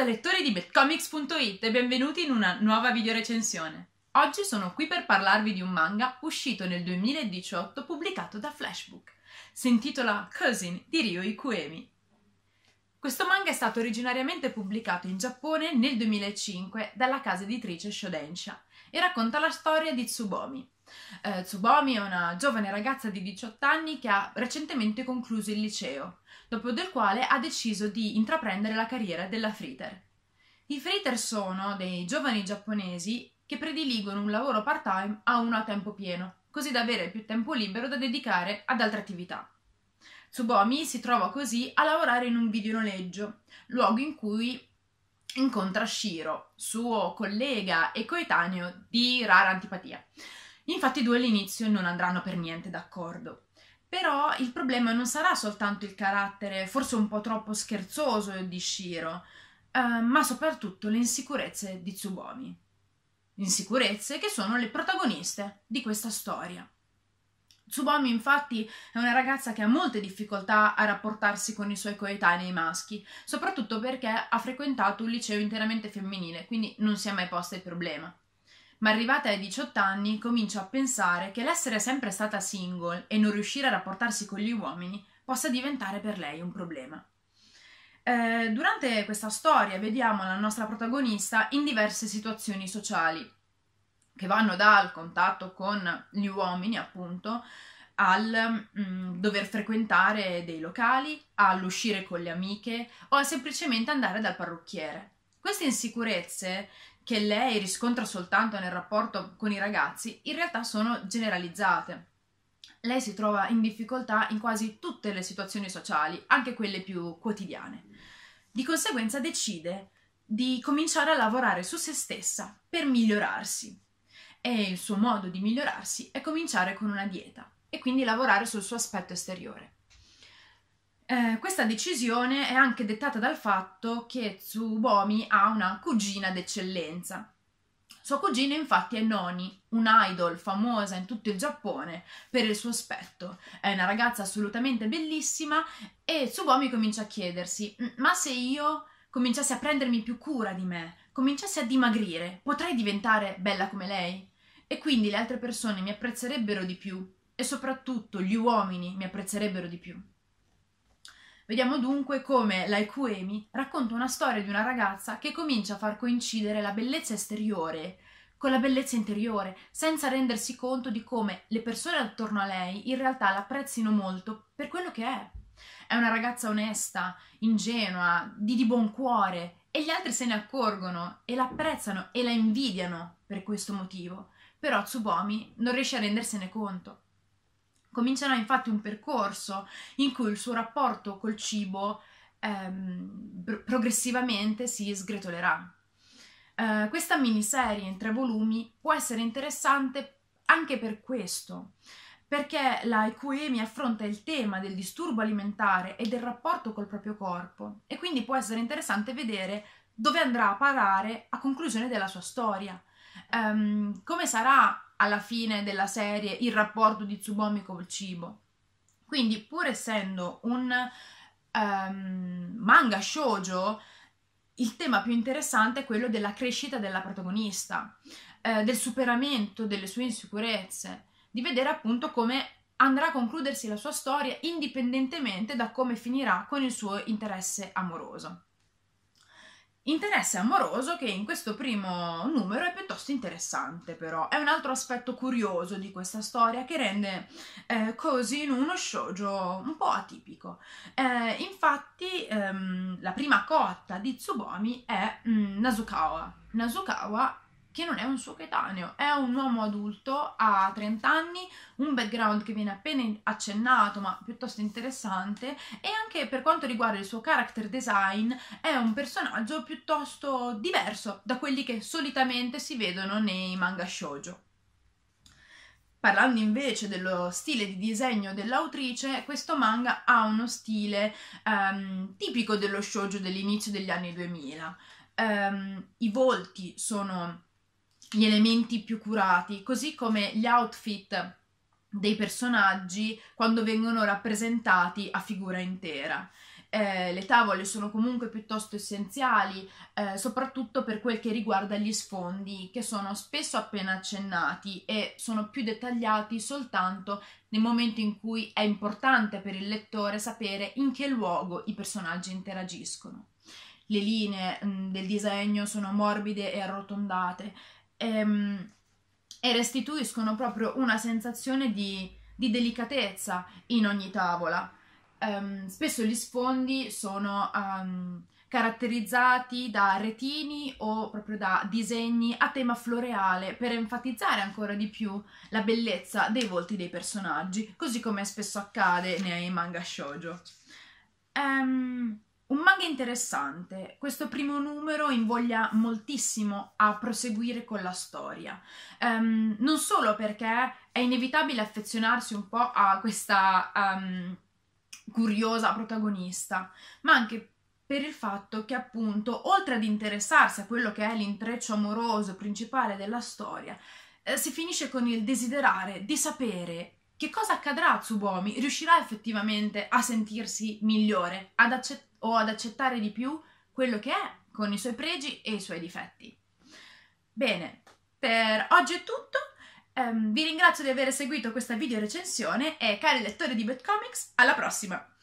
a lettori di betcomics.it e benvenuti in una nuova videorecensione. Oggi sono qui per parlarvi di un manga uscito nel 2018 pubblicato da Flashbook. Si intitola Cousin di Ryo Ikuemi questo manga è stato originariamente pubblicato in Giappone nel 2005 dalla casa editrice Shodensha e racconta la storia di Tsubomi. Eh, Tsubomi è una giovane ragazza di 18 anni che ha recentemente concluso il liceo, dopo del quale ha deciso di intraprendere la carriera della Fritter. I Fritter sono dei giovani giapponesi che prediligono un lavoro part-time a uno a tempo pieno, così da avere più tempo libero da dedicare ad altre attività. Tsubomi si trova così a lavorare in un videonoleggio, luogo in cui incontra Shiro, suo collega e coetaneo di rara antipatia. Infatti i due all'inizio non andranno per niente d'accordo. Però il problema non sarà soltanto il carattere, forse un po' troppo scherzoso di Shiro, eh, ma soprattutto le insicurezze di Tsubomi. Insicurezze che sono le protagoniste di questa storia. Tsubomi infatti è una ragazza che ha molte difficoltà a rapportarsi con i suoi coetanei maschi, soprattutto perché ha frequentato un liceo interamente femminile, quindi non si è mai posta il problema. Ma arrivata ai 18 anni comincia a pensare che l'essere sempre stata single e non riuscire a rapportarsi con gli uomini possa diventare per lei un problema. Eh, durante questa storia vediamo la nostra protagonista in diverse situazioni sociali, che vanno dal contatto con gli uomini, appunto, al mh, mm, dover frequentare dei locali, all'uscire con le amiche o a semplicemente andare dal parrucchiere. Queste insicurezze che lei riscontra soltanto nel rapporto con i ragazzi in realtà sono generalizzate. Lei si trova in difficoltà in quasi tutte le situazioni sociali, anche quelle più quotidiane. Di conseguenza decide di cominciare a lavorare su se stessa per migliorarsi e il suo modo di migliorarsi è cominciare con una dieta e quindi lavorare sul suo aspetto esteriore. Eh, questa decisione è anche dettata dal fatto che Tsubomi ha una cugina d'eccellenza. Sua cugina infatti è Noni, un idol famosa in tutto il Giappone per il suo aspetto. È una ragazza assolutamente bellissima e Tsubomi comincia a chiedersi ma se io cominciassi a prendermi più cura di me, cominciassi a dimagrire, potrei diventare bella come lei? e quindi le altre persone mi apprezzerebbero di più e soprattutto gli uomini mi apprezzerebbero di più. Vediamo dunque come l'Aikuemi racconta una storia di una ragazza che comincia a far coincidere la bellezza esteriore con la bellezza interiore, senza rendersi conto di come le persone attorno a lei in realtà l'apprezzino molto per quello che è. È una ragazza onesta, ingenua, di, di buon cuore e gli altri se ne accorgono e l'apprezzano e la invidiano per questo motivo però Tsubomi non riesce a rendersene conto. Comincerà infatti un percorso in cui il suo rapporto col cibo ehm, progressivamente si sgretolerà. Eh, questa miniserie in tre volumi può essere interessante anche per questo, perché la Equemi affronta il tema del disturbo alimentare e del rapporto col proprio corpo e quindi può essere interessante vedere dove andrà a parare a conclusione della sua storia um, come sarà alla fine della serie il rapporto di Tsubomi col cibo. Quindi, pur essendo un um, manga shoujo, il tema più interessante è quello della crescita della protagonista, eh, del superamento delle sue insicurezze, di vedere appunto come andrà a concludersi la sua storia indipendentemente da come finirà con il suo interesse amoroso. Interesse amoroso che in questo primo numero è piuttosto interessante però, è un altro aspetto curioso di questa storia che rende eh, in uno shoujo un po' atipico. Eh, infatti ehm, la prima cotta di Tsubomi è mh, mm, Nasukawa. Nasukawa che non è un suo coetaneo, è un uomo adulto a 30 anni, un background che viene appena accennato ma piuttosto interessante e anche per quanto riguarda il suo character design è un personaggio piuttosto diverso da quelli che solitamente si vedono nei manga shoujo. Parlando invece dello stile di disegno dell'autrice, questo manga ha uno stile um, tipico dello shoujo dell'inizio degli anni 2000. Um, ehm, I volti sono gli elementi più curati, così come gli outfit dei personaggi quando vengono rappresentati a figura intera. Eh, le tavole sono comunque piuttosto essenziali, eh, soprattutto per quel che riguarda gli sfondi, che sono spesso appena accennati e sono più dettagliati soltanto nel momento in cui è importante per il lettore sapere in che luogo i personaggi interagiscono. Le linee mh, mm, del disegno sono morbide e arrotondate, ehm, e restituiscono proprio una sensazione di, di delicatezza in ogni tavola. Um, spesso gli sfondi sono um, caratterizzati da retini o proprio da disegni a tema floreale per enfatizzare ancora di più la bellezza dei volti dei personaggi, così come spesso accade nei manga shoujo. Um, un manga interessante, questo primo numero invoglia moltissimo a proseguire con la storia, um, non solo perché è inevitabile affezionarsi un po' a questa um, curiosa protagonista, ma anche per il fatto che appunto, oltre ad interessarsi a quello che è l'intreccio amoroso principale della storia, eh, si finisce con il desiderare di sapere che cosa accadrà a Tsubomi? Riuscirà effettivamente a sentirsi migliore ad accett- o ad accettare di più quello che è con i suoi pregi e i suoi difetti? Bene, per oggi è tutto. Um, vi ringrazio di aver seguito questa video recensione e cari lettori di Bad Comics, alla prossima!